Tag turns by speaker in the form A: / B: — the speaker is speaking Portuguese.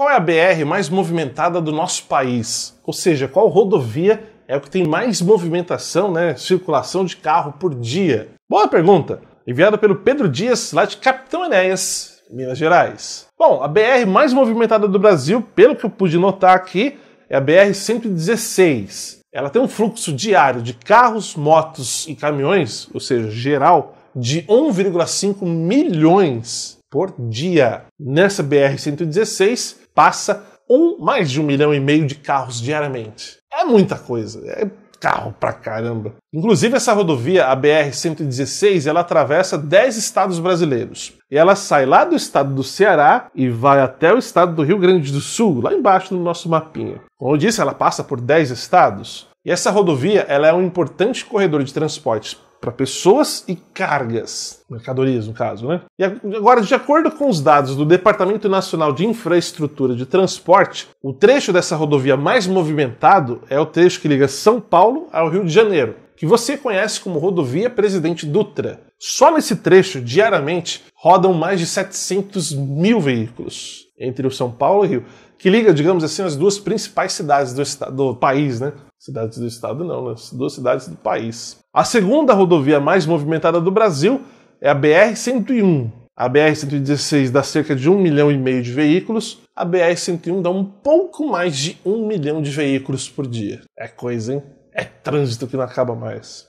A: Qual é a BR mais movimentada do nosso país? Ou seja, qual rodovia é o que tem mais movimentação, né, circulação de carro por dia? Boa pergunta, enviada pelo Pedro Dias, lá de Capitão Enéas, Minas Gerais. Bom, a BR mais movimentada do Brasil, pelo que eu pude notar aqui, é a BR 116. Ela tem um fluxo diário de carros, motos e caminhões, ou seja, geral, de 1,5 milhões por dia. Nessa BR 116, passa um, mais de um milhão e meio de carros diariamente. É muita coisa. É carro pra caramba. Inclusive, essa rodovia, a BR-116, ela atravessa 10 estados brasileiros. E ela sai lá do estado do Ceará e vai até o estado do Rio Grande do Sul, lá embaixo no nosso mapinha. Como eu disse, ela passa por 10 estados. E essa rodovia ela é um importante corredor de transportes para pessoas e cargas, mercadorias no caso, né? E agora, de acordo com os dados do Departamento Nacional de Infraestrutura de Transporte, o trecho dessa rodovia mais movimentado é o trecho que liga São Paulo ao Rio de Janeiro, que você conhece como Rodovia Presidente Dutra. Só nesse trecho, diariamente, rodam mais de 700 mil veículos entre o São Paulo e o Rio, que liga, digamos assim, as duas principais cidades do, do país, né? Cidades do estado não, né? Duas cidades do país. A segunda rodovia mais movimentada do Brasil é a BR-101. A BR-116 dá cerca de um milhão e meio de veículos, a BR-101 dá um pouco mais de um milhão de veículos por dia. É coisa, hein? É trânsito que não acaba mais.